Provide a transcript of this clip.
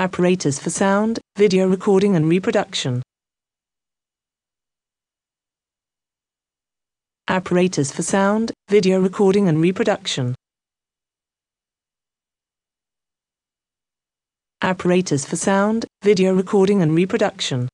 apparatus for sound, video recording and reproduction. Apparatus for sound, video recording and reproduction. Apparatus for sound, video recording and reproduction.